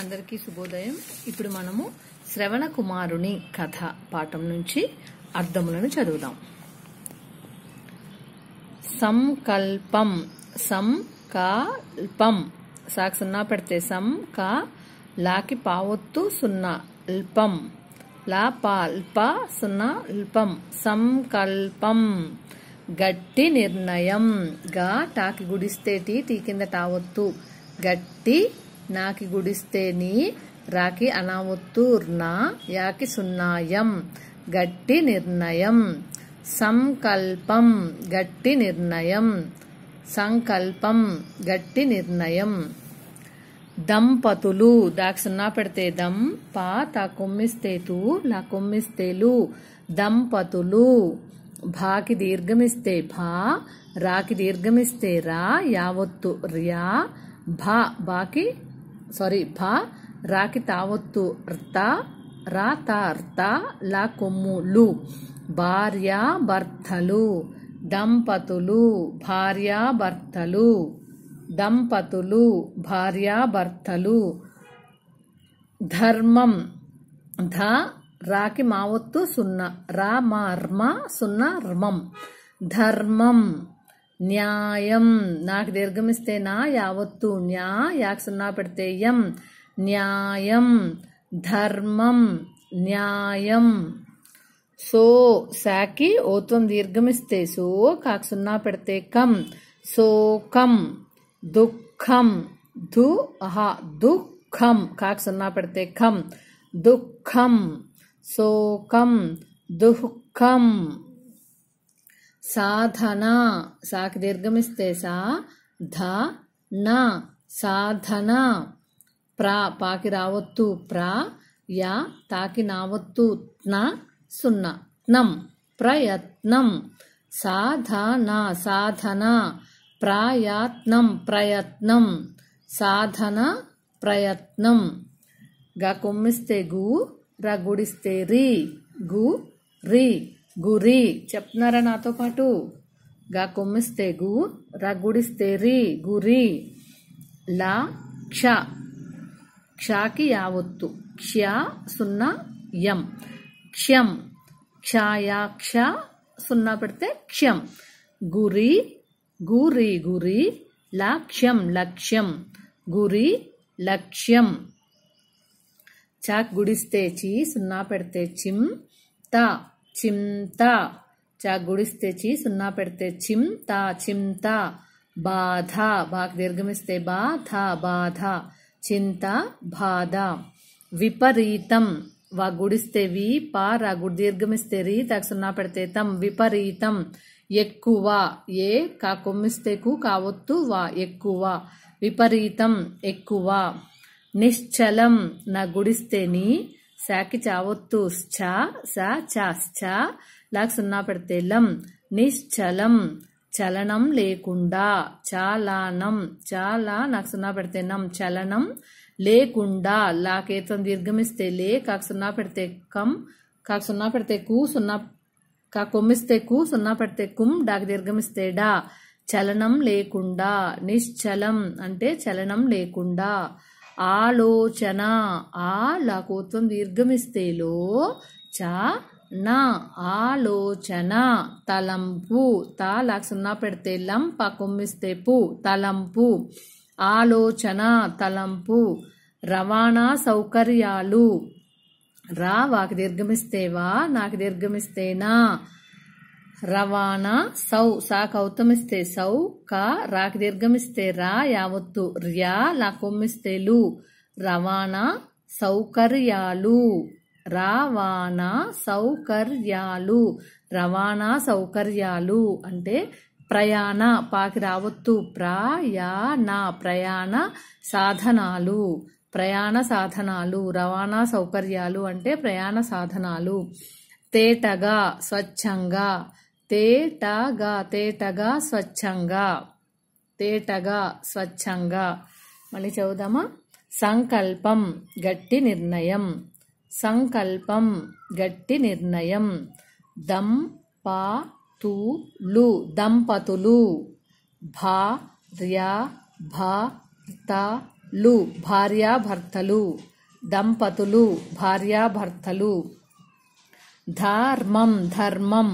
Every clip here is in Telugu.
అందరికీ శుభోదయం ఇప్పుడు మనము శ్రవణ కుమారుని కథ పాఠం నుంచి అర్థములను చదువుదాం సంకల్పం సంకల్పం సాకు సున్నా పెడితే సం కా లాకి పావొత్తు సున్నా అల్పం లా పాల్ప సున్నా అల్పం సంకల్పం గట్టి నిర్ణయం గా టాకి గుడిస్తే టీ టీ కింద టావొత్తు గట్టి నాకి గుడిస్తే నీ రాకి అనాముత్తూర్ నా యాకి సున్నాయం గట్టి నిర్ణయం సంకల్పం గట్టి నిర్ణయం సంకల్పం గట్టి నిర్ణయం దంపతులు సున్నా పెడితే దం పా తా కొమ్మిస్తే తూ లా కొమ్మిస్తేలు దంపతులు భాకి దీర్ఘమిస్తే భా రాకి దీర్ఘమిస్తే రా యావత్తు ర్యా భా బాకి సారీ భా రాకి తావత్తు ర్త రా తా ర్త లా కొమ్ము లు భార్య భర్తలు దంపతులు భార్యాభర్తలు దంపతులు భార్యాభర్తలు ధర్మం ధ రాకి మావత్తు సున్నా రా మా సున్నా ర్మం ధర్మం న్యాయం నాకు దీర్ఘమిస్తే నా యావత్తు న్యా యాక్ సున్నా పెడితే యం న్యాయం ధర్మం న్యాయం సో సాకి ఓత్వం దీర్ఘమిస్తే సో కాకు సున్నా పెడితే కం సోకం దుఃఖం దు అహ దుఃఖం కాకు సున్నా పెడితే కం దుఃఖం సోకం దుఃఖం సాధన సాకి దీర్ఘమిస్తే సా ధ న సాధన ప్రా పాకి రావత్తు ప్రా యా తాకి నావత్తు న సున్నా నం ప్రయత్నం సాధన సాధన ప్రయత్నం ప్రయత్నం సాధన ప్రయత్నం గా కొమ్మిస్తే గు రగుడిస్తే రి గు రి గురి చెప్తున్నారా నాతో పాటు గా కొమ్మిస్తే గు రగుడిస్తే రి గురి లా క్ష క్షాకి యావత్తు క్ష్య సున్నా యం క్షం క్షయాక్ష సున్నా పెడితే క్షం గురి గురి గురి లాక్ష్యం లక్ష్యం గురి లక్ష్యం చాక్ గుడిస్తే చి సున్నా పెడితే చిం త చింత చా గుడిస్తే సున్నా పెడితే చింత చింత బాధ బాకు దీర్ఘమిస్తే బాధ బాధ చింత బాధ విపరీతం వా గుడిస్తే వి పా రా గుడి దీర్ఘమిస్తే రీ తాకు సున్నా పెడితే తం విపరీతం ఎక్కువ ఏ కా కొమ్మిస్తే కు కావొత్తు వా ఎక్కువ విపరీతం ఎక్కువ నిశ్చలం నా గుడిస్తే నీ శాకి చావొత్తు స లాక్ సున్నా పెడితే లం నిశ్చలం చలనం లేకుండా చాలానం చాలా నాకు సున్నా పెడితే నం చలనం లేకుండా లాకేతం దీర్ఘమిస్తే లే కాకు సున్నా పెడితే కం కాకు సున్నా పెడితే కు సున్నా కా కొమ్మిస్తే కు సున్నా పెడితే కుం డాకి దీర్ఘమిస్తే డా చలనం లేకుండా నిశ్చలం అంటే చలనం లేకుండా ఆలోచన ఆ లాకోత్వం దీర్ఘమిస్తేలో చ నా ఆలోచన తలంపు త లాక్ సున్నా పెడితే లంప కొమ్మిస్తే పు తలంపు ఆలోచన తలంపు రవాణా సౌకర్యాలు రా వాకి దీర్ఘమిస్తేవా నాకు దీర్ఘమిస్తేనా రవాణా సౌ సా కౌతమిస్తే సౌ కా రాకి దీర్ఘమిస్తే రా యావత్తు ర్యా లా కొమ్మిస్తే లు రవాణా సౌకర్యాలు రవాణా సౌకర్యాలు రవాణా సౌకర్యాలు అంటే ప్రయాణ పాకి రావత్తు ప్రయాణ ప్రయాణ సాధనాలు ప్రయాణ సాధనాలు రవాణా సౌకర్యాలు అంటే ప్రయాణ సాధనాలు తేటగా స్వచ్ఛంగా తేటగా తేటగా స్వచ్ఛంగా తేటగా స్వచ్ఛంగా మళ్ళీ చదువుదామా సంకల్పం గట్టి నిర్ణయం సంకల్పం గట్టి నిర్ణయం దం పా తులు దంపతులు భార్య భర్తలు భార్యాభర్తలు దంపతులు భార్యాభర్తలు ధర్మం ధర్మం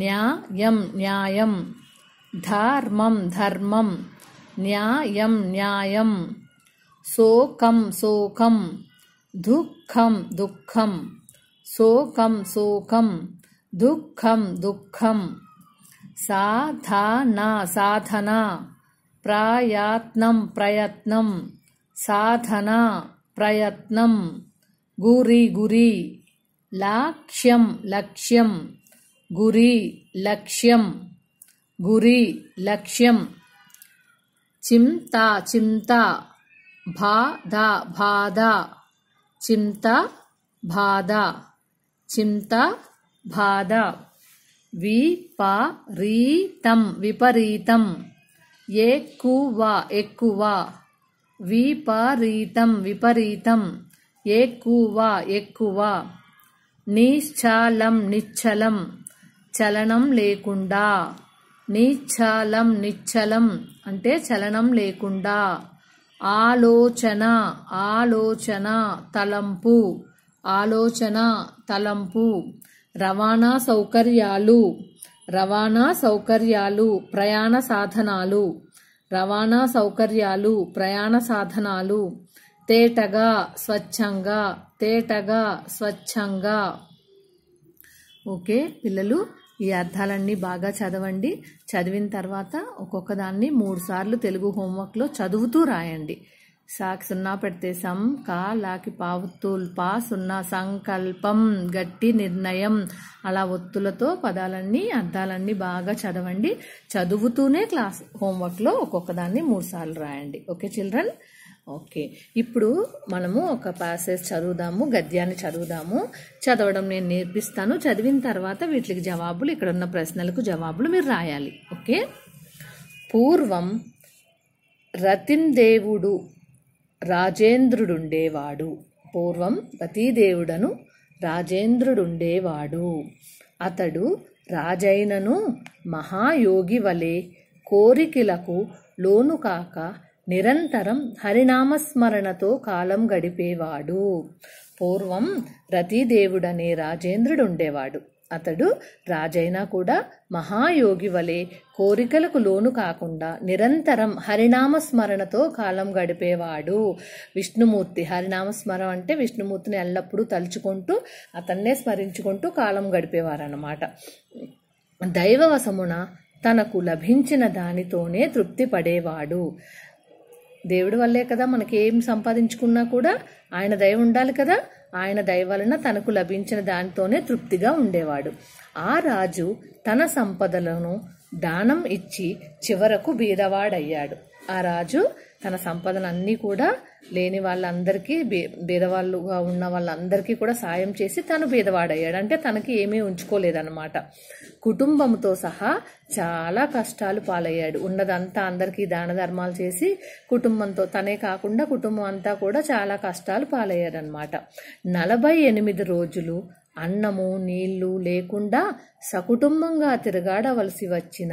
न्यायं न्यायं धर्मं धर्मं न्यायं न्यायं शोकं शोकं दुःखं दुःखं शोकं शोकं दुःखं दुःखं साधाना साधना प्रायत्नं प्रयत्नं साधना प्रयत्नं गुरि लाक्ष्यं लक्ष्यम् గురి లక్ష్యం గురి లక్ష్యం చింత చింత బాధ బాధ చింత బాధ చింత బాధ విపరీతం విపరీతం ఎక్కువ ఎక్కువ విపరీతం విపరీతం ఎక్కువ ఎక్కువ నిశ్చలం నిశ్చలం చలనం లేకుండా నిచ్చలం నిశ్చలం అంటే చలనం లేకుండా ఆలోచన ఆలోచన తలంపు ఆలోచన తలంపు రవాణా సౌకర్యాలు రవాణా సౌకర్యాలు ప్రయాణ సాధనాలు రవాణా సౌకర్యాలు ప్రయాణ సాధనాలు తేటగా స్వచ్ఛంగా తేటగా స్వచ్ఛంగా ఓకే పిల్లలు ఈ అర్థాలన్నీ బాగా చదవండి చదివిన తర్వాత ఒక్కొక్క దాన్ని మూడు సార్లు తెలుగు హోంవర్క్లో చదువుతూ రాయండి సాక్ సున్నా పెడితే సం కా లాకి పా పా సున్నా సంకల్పం గట్టి నిర్ణయం అలా ఒత్తులతో పదాలన్నీ అర్థాలన్నీ బాగా చదవండి చదువుతూనే క్లాస్ హోంవర్క్లో ఒక్కొక్కదాన్ని మూడు సార్లు రాయండి ఓకే చిల్డ్రన్ ఓకే ఇప్పుడు మనము ఒక పాసెస్ చదువుదాము గద్యాన్ని చదువుదాము చదవడం నేను నేర్పిస్తాను చదివిన తర్వాత వీటికి జవాబులు ఇక్కడ ఉన్న ప్రశ్నలకు జవాబులు మీరు రాయాలి ఓకే పూర్వం రతిన్ దేవుడు రాజేంద్రుడుండేవాడు పూర్వం రతీదేవుడను రాజేంద్రుడుండేవాడు అతడు రాజైనను మహాయోగి వలె కోరికలకు లోను కాక నిరంతరం హరినామస్మరణతో కాలం గడిపేవాడు పూర్వం రతీదేవుడనే రాజేంద్రుడుండేవాడు అతడు రాజైనా కూడా మహాయోగి వలె కోరికలకు లోను కాకుండా నిరంతరం హరినామస్మరణతో కాలం గడిపేవాడు విష్ణుమూర్తి హరినామస్మరణ అంటే విష్ణుమూర్తిని ఎల్లప్పుడూ తలుచుకుంటూ అతన్నే స్మరించుకుంటూ కాలం గడిపేవారన్నమాట దైవవశమున తనకు లభించిన దానితోనే తృప్తి పడేవాడు దేవుడి వల్లే కదా మనకి ఏం సంపాదించుకున్నా కూడా ఆయన దయ ఉండాలి కదా ఆయన దయ వలన తనకు లభించిన దానితోనే తృప్తిగా ఉండేవాడు ఆ రాజు తన సంపదలను దానం ఇచ్చి చివరకు బీదవాడయ్యాడు ఆ రాజు తన సంపదలన్నీ కూడా లేని వాళ్ళందరికీ బే బేదవాళ్ళుగా ఉన్న వాళ్ళందరికీ కూడా సాయం చేసి తను బేదవాడయ్యాడు అంటే తనకి ఏమీ ఉంచుకోలేదన్నమాట కుటుంబంతో సహా చాలా కష్టాలు పాలయ్యాడు ఉన్నదంతా అందరికీ దాన ధర్మాలు చేసి కుటుంబంతో తనే కాకుండా కుటుంబం అంతా కూడా చాలా కష్టాలు పాలయ్యాడనమాట నలభై ఎనిమిది రోజులు అన్నము నీళ్లు లేకుండా సకుటుంబంగా తిరగాడవలసి వచ్చిన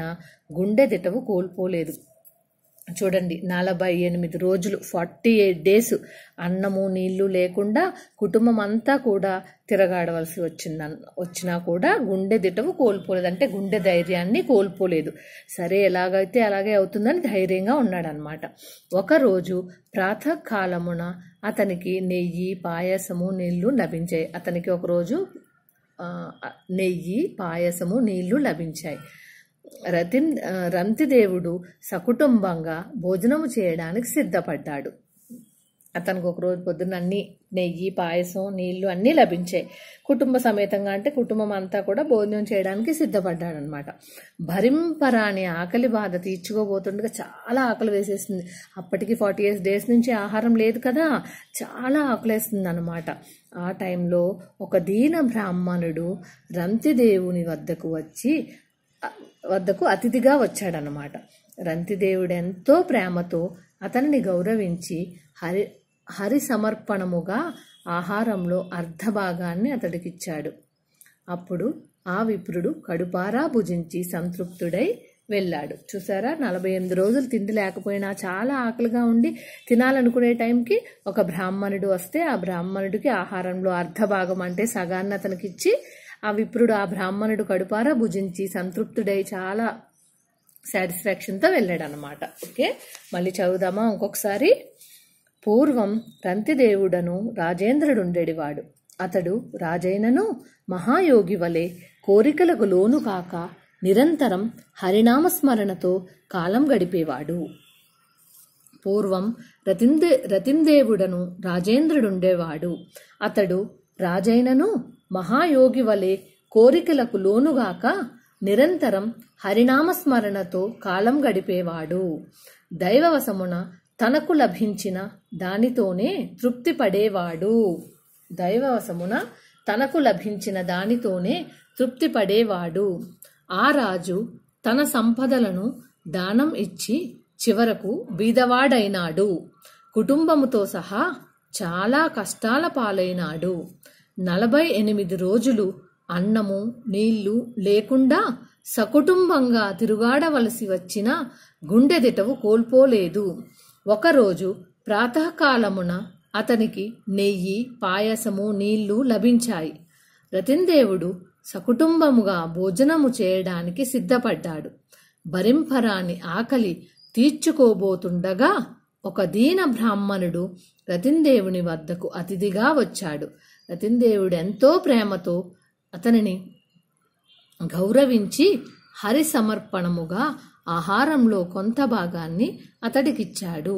గుండె దిటవు కోల్పోలేదు చూడండి నలభై ఎనిమిది రోజులు ఫార్టీ ఎయిట్ డేస్ అన్నము నీళ్లు లేకుండా కుటుంబం అంతా కూడా తిరగాడవలసి వచ్చింది వచ్చినా కూడా గుండె దిటవు కోల్పోలేదు అంటే గుండె ధైర్యాన్ని కోల్పోలేదు సరే ఎలాగైతే అలాగే అవుతుందని ధైర్యంగా ఉన్నాడనమాట ఒకరోజు ప్రాతకాలమున అతనికి నెయ్యి పాయసము నీళ్లు లభించాయి అతనికి ఒకరోజు నెయ్యి పాయసము నీళ్లు లభించాయి రతి రంతిదేవుడు సకుటుంబంగా భోజనము చేయడానికి సిద్ధపడ్డాడు అతనికి ఒకరోజు పొద్దున్న అన్ని నెయ్యి పాయసం నీళ్లు అన్నీ లభించాయి కుటుంబ సమేతంగా అంటే కుటుంబం అంతా కూడా భోజనం చేయడానికి సిద్ధపడ్డాడనమాట భరింపరాని ఆకలి బాధ తీర్చుకోబోతుండగా చాలా ఆకలి వేసేసింది అప్పటికి ఫార్టీ ఎయిట్ డేస్ నుంచి ఆహారం లేదు కదా చాలా ఆకలేస్తుంది అనమాట ఆ టైంలో ఒక దీన బ్రాహ్మణుడు రంతిదేవుని వద్దకు వచ్చి వద్దకు అతిథిగా వచ్చాడనమాట రంతిదేవుడు ఎంతో ప్రేమతో అతనిని గౌరవించి హరి హరి సమర్పణముగా ఆహారంలో అర్ధ భాగాన్ని అతడికిచ్చాడు అప్పుడు ఆ విప్రుడు కడుపారా భుజించి సంతృప్తుడై వెళ్ళాడు చూసారా నలభై ఎనిమిది రోజులు తిండి లేకపోయినా చాలా ఆకలిగా ఉండి తినాలనుకునే టైంకి ఒక బ్రాహ్మణుడు వస్తే ఆ బ్రాహ్మణుడికి ఆహారంలో అర్ధ భాగం అంటే సగాన్ని అతనికి ఇచ్చి ఆ విప్రుడు ఆ బ్రాహ్మణుడు కడుపార భుజించి సంతృప్తుడై చాలా సాటిస్ఫాక్షన్తో వెళ్ళాడనమాట ఓకే మళ్ళీ చదువుదామా ఇంకొకసారి పూర్వం రంతిదేవుడను రాజేంద్రుడు రాజేంద్రుడుండేడివాడు అతడు రాజైనను మహాయోగి వలె కోరికలకు లోను కాక నిరంతరం హరినామస్మరణతో కాలం గడిపేవాడు పూర్వం రతిందే రతిందేవుడను ఉండేవాడు అతడు రాజైనను మహాయోగి వలె కోరికలకు లోనుగాక నిరంతరం హరినామస్మరణతో కాలం గడిపేవాడు దైవవశమున తనకు లభించిన దానితోనే తృప్తి పడేవాడు దైవవశమున తనకు లభించిన దానితోనే తృప్తి పడేవాడు ఆ రాజు తన సంపదలను దానం ఇచ్చి చివరకు బీదవాడైనాడు కుటుంబముతో సహా చాలా కష్టాల పాలైనాడు నలభై ఎనిమిది రోజులు అన్నము నీళ్లు లేకుండా సకుటుంబంగా తిరుగాడవలసి వచ్చిన గుండెదిటవు కోల్పోలేదు ఒకరోజు ప్రాతకాలమున అతనికి నెయ్యి పాయసము నీళ్లు లభించాయి రతిందేవుడు సకుటుంబముగా భోజనము చేయడానికి సిద్ధపడ్డాడు భరింపరాని ఆకలి తీర్చుకోబోతుండగా ఒక దీన బ్రాహ్మణుడు రతిందేవుని వద్దకు అతిథిగా వచ్చాడు దేవుడు ఎంతో ప్రేమతో అతనిని గౌరవించి హరి సమర్పణముగా ఆహారంలో కొంత భాగాన్ని అతడికిచ్చాడు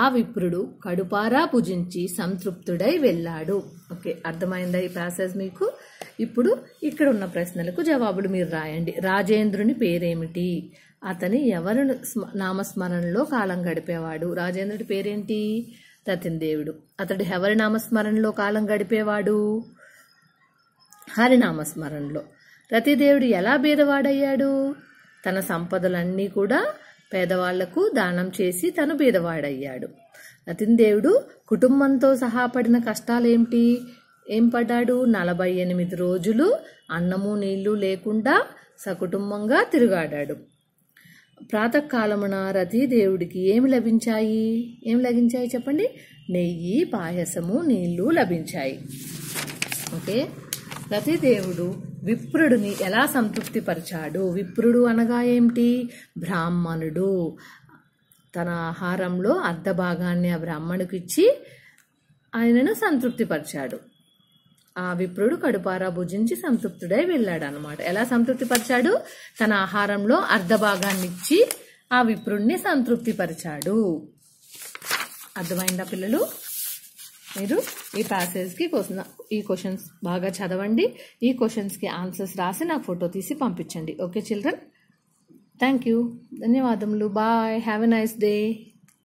ఆ విప్రుడు కడుపారా పూజించి సంతృప్తుడై వెళ్ళాడు ఓకే అర్థమైందా ఈ ప్యాసేజ్ మీకు ఇప్పుడు ఇక్కడ ఉన్న ప్రశ్నలకు జవాబులు మీరు రాయండి రాజేంద్రుని పేరేమిటి అతని ఎవరు నామస్మరణలో కాలం గడిపేవాడు రాజేంద్రుడి పేరేంటి సతిందేవుడు అతడు ఎవరి నామస్మరణలో కాలం గడిపేవాడు హరినామస్మరణలో రతిదేవుడు ఎలా బీదవాడయ్యాడు తన సంపదలన్నీ కూడా పేదవాళ్లకు దానం చేసి తను బీదవాడయ్యాడు రతిందేవుడు కుటుంబంతో సహా పడిన కష్టాలేమిటి ఏం పడ్డాడు నలభై ఎనిమిది రోజులు అన్నము నీళ్లు లేకుండా సకుటుంబంగా తిరుగాడాడు ప్రాతకాలమున రతీదేవుడికి ఏమి లభించాయి ఏమి లభించాయి చెప్పండి నెయ్యి పాయసము నీళ్లు లభించాయి ఓకే రతీదేవుడు విప్రుడిని ఎలా సంతృప్తిపరిచాడు విప్రుడు అనగా ఏమిటి బ్రాహ్మణుడు తన ఆహారంలో అర్ధ భాగాన్ని ఆ బ్రాహ్మణుకిచ్చి ఆయనను సంతృప్తిపరిచాడు ఆ విప్రుడు కడుపారా భుజించి సంతృప్తుడై అనమాట ఎలా సంతృప్తి పరిచాడు తన ఆహారంలో అర్ధ ఇచ్చి ఆ విప్రుణ్ణి సంతృప్తి పరిచాడు అర్థమైందా పిల్లలు మీరు ఈ ప్యాసేజ్కి క్వశ్చన్ ఈ క్వశ్చన్స్ బాగా చదవండి ఈ కి ఆన్సర్స్ రాసి నాకు ఫోటో తీసి పంపించండి ఓకే చిల్డ్రన్ థ్యాంక్ యూ ధన్యవాదములు bye have a nice day